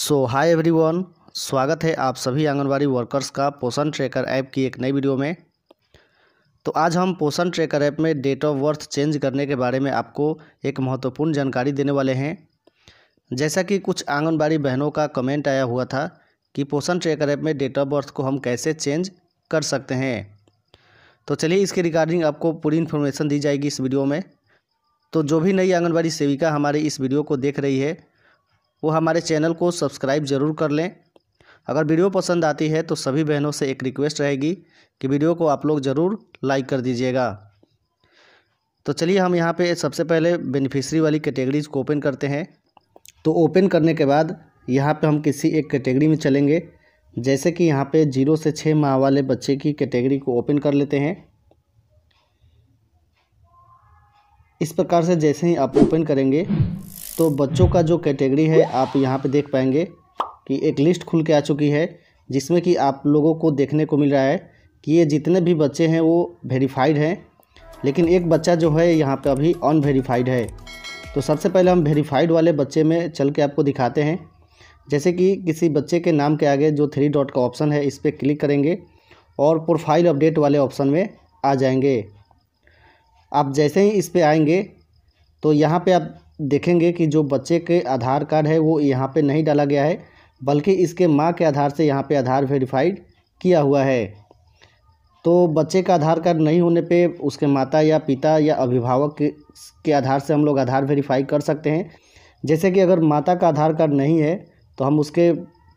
सो hi everyone स्वागत है आप सभी आंगनवाड़ी वर्कर्स का पोषण ट्रैकर ऐप की एक नई वीडियो में तो आज हम पोषण ट्रैकर ऐप में डेट ऑफ बर्थ चेंज करने के बारे में आपको एक महत्वपूर्ण जानकारी देने वाले हैं जैसा कि कुछ आंगनबाड़ी बहनों का कमेंट आया हुआ था कि पोषण ट्रैकर ऐप में डेट ऑफ बर्थ को हम कैसे चेंज कर सकते हैं तो चलिए इसके रिगार्डिंग आपको पूरी इन्फॉर्मेशन दी जाएगी इस वीडियो में तो जो भी नई आंगनबाड़ी सेविका हमारे इस वीडियो को देख रही है वो हमारे चैनल को सब्सक्राइब ज़रूर कर लें अगर वीडियो पसंद आती है तो सभी बहनों से एक रिक्वेस्ट रहेगी कि वीडियो को आप लोग ज़रूर लाइक कर दीजिएगा तो चलिए हम यहाँ पे सबसे पहले बेनिफिशरी वाली कैटेगरीज को ओपन करते हैं तो ओपन करने के बाद यहाँ पे हम किसी एक कैटेगरी में चलेंगे जैसे कि यहाँ पे जीरो से छः माह वाले बच्चे की कैटेगरी को ओपन कर लेते हैं इस प्रकार से जैसे ही आप ओपन करेंगे तो बच्चों का जो कैटेगरी है आप यहाँ पे देख पाएंगे कि एक लिस्ट खुल के आ चुकी है जिसमें कि आप लोगों को देखने को मिल रहा है कि ये जितने भी बच्चे हैं वो वेरीफाइड हैं लेकिन एक बच्चा जो है यहाँ पे अभी अनवेरीफाइड है तो सबसे पहले हम वेरीफाइड वाले बच्चे में चल के आपको दिखाते हैं जैसे कि किसी बच्चे के नाम के आगे जो थ्री डॉट का ऑप्शन है इस पर क्लिक करेंगे और प्रोफाइल अपडेट वाले ऑप्शन में आ जाएंगे आप जैसे ही इस पर आएंगे तो यहाँ पे आप देखेंगे कि जो बच्चे के आधार कार्ड है वो यहाँ पे नहीं डाला गया है बल्कि इसके माँ के आधार से यहाँ पे आधार वेरीफाइड किया हुआ है तो बच्चे का आधार कार्ड नहीं होने पे उसके माता या पिता या अभिभावक के, आधार से हम लोग आधार वेरीफाई कर सकते हैं जैसे कि अगर माता का आधार कार्ड नहीं है तो हम उसके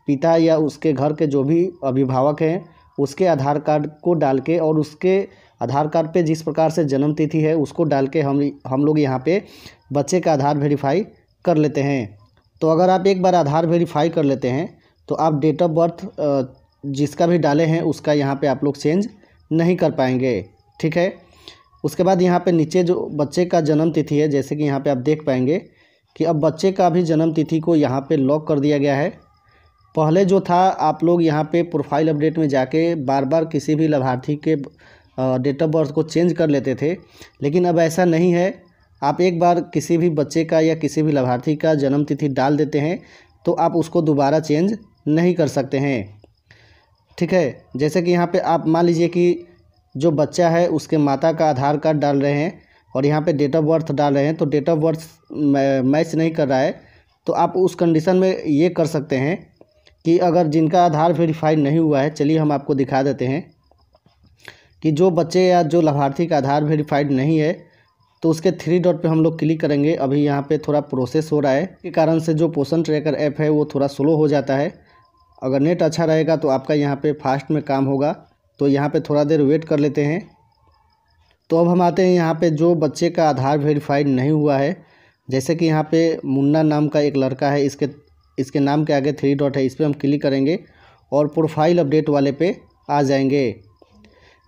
पिता या उसके घर के जो भी अभिभावक हैं उसके आधार कार्ड को डाल के और उसके आधार कार्ड पे जिस प्रकार से जन्म तिथि है उसको डाल के हम हम लोग यहाँ पे बच्चे का आधार वेरीफाई कर लेते हैं तो अगर आप एक बार आधार वेरीफाई कर लेते हैं तो आप डेट ऑफ बर्थ जिसका भी डाले हैं उसका यहाँ पे आप लोग चेंज नहीं कर पाएंगे ठीक है उसके बाद यहाँ पे नीचे जो बच्चे का जन्म तिथि है जैसे कि यहाँ पे आप देख पाएंगे कि अब बच्चे का भी जन्म तिथि को यहाँ पे लॉक कर दिया गया है पहले जो था आप लोग यहाँ पे प्रोफाइल अपडेट में जाके बार बार किसी भी लाभार्थी के डेट ऑफ बर्थ को चेंज कर लेते थे लेकिन अब ऐसा नहीं है आप एक बार किसी भी बच्चे का या किसी भी लाभार्थी का जन्म तिथि डाल देते हैं तो आप उसको दोबारा चेंज नहीं कर सकते हैं ठीक है जैसे कि यहाँ पे आप मान लीजिए कि जो बच्चा है उसके माता का आधार कार्ड डाल रहे हैं और यहाँ पे डेट ऑफ बर्थ डाल रहे हैं तो डेट ऑफ बर्थ मैच नहीं कर रहा है तो आप उस कंडीशन में ये कर सकते हैं कि अगर जिनका आधार वेरीफाई नहीं हुआ है चलिए हम आपको दिखा देते हैं कि जो बच्चे या जो लाभार्थी का आधार वेरीफाइड नहीं है तो उसके थ्री डॉट पे हम लोग क्लिक करेंगे अभी यहाँ पे थोड़ा प्रोसेस हो रहा है के कारण से जो पोषण ट्रैकर ऐप है वो थोड़ा स्लो हो जाता है अगर नेट अच्छा रहेगा तो आपका यहाँ पे फास्ट में काम होगा तो यहाँ पे थोड़ा देर वेट कर लेते हैं तो अब हम आते हैं यहाँ पे जो बच्चे का आधार वेरीफाइड नहीं हुआ है जैसे कि यहाँ पर मुन्ना नाम का एक लड़का है इसके इसके नाम के आगे थ्री डॉट है इस पर हम क्लिक करेंगे और प्रोफाइल अपडेट वाले पे आ जाएंगे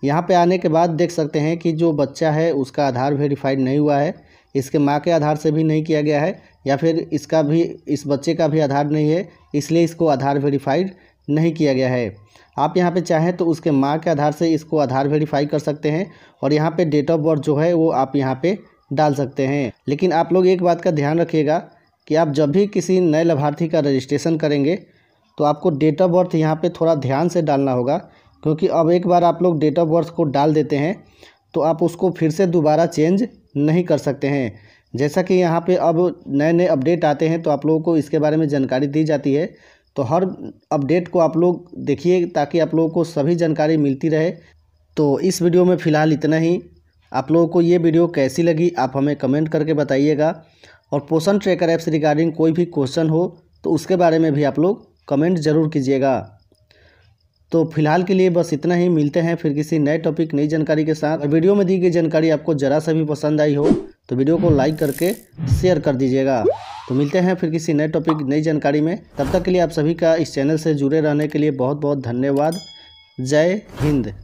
यहाँ पे आने के बाद देख सकते हैं कि जो बच्चा है उसका आधार वेरीफाइड नहीं हुआ है इसके माँ के आधार से भी नहीं किया गया है या फिर इसका भी इस बच्चे का भी आधार नहीं है इसलिए इसको आधार वेरीफाइड नहीं किया गया है आप यहाँ पे चाहें तो उसके माँ के आधार से इसको आधार वेरीफाई कर सकते हैं और यहाँ पे डेट ऑफ बर्थ जो है वो आप यहाँ पे डाल सकते हैं लेकिन आप लोग एक बात का ध्यान रखिएगा कि आप जब भी किसी नए लाभार्थी का रजिस्ट्रेशन करेंगे तो आपको डेट ऑफ बर्थ यहाँ पे थोड़ा ध्यान से डालना होगा क्योंकि अब एक बार आप लोग डेट ऑफ बर्थ को डाल देते हैं तो आप उसको फिर से दोबारा चेंज नहीं कर सकते हैं जैसा कि यहाँ पे अब नए नए अपडेट आते हैं तो आप लोगों को इसके बारे में जानकारी दी जाती है तो हर अपडेट को आप लोग देखिए ताकि आप लोगों को सभी जानकारी मिलती रहे तो इस वीडियो में फ़िलहाल इतना ही आप लोगों को ये वीडियो कैसी लगी आप हमें कमेंट करके बताइएगा और पोषण ट्रैकर ऐप्स रिगार्डिंग कोई भी क्वेश्चन हो तो उसके बारे में भी आप लोग कमेंट ज़रूर कीजिएगा तो फिलहाल के लिए बस इतना ही मिलते हैं फिर किसी नए टॉपिक नई जानकारी के साथ वीडियो में दी गई जानकारी आपको ज़रा सा भी पसंद आई हो तो वीडियो को लाइक करके शेयर कर दीजिएगा तो मिलते हैं फिर किसी नए टॉपिक नई जानकारी में तब तक के लिए आप सभी का इस चैनल से जुड़े रहने के लिए बहुत बहुत धन्यवाद जय हिंद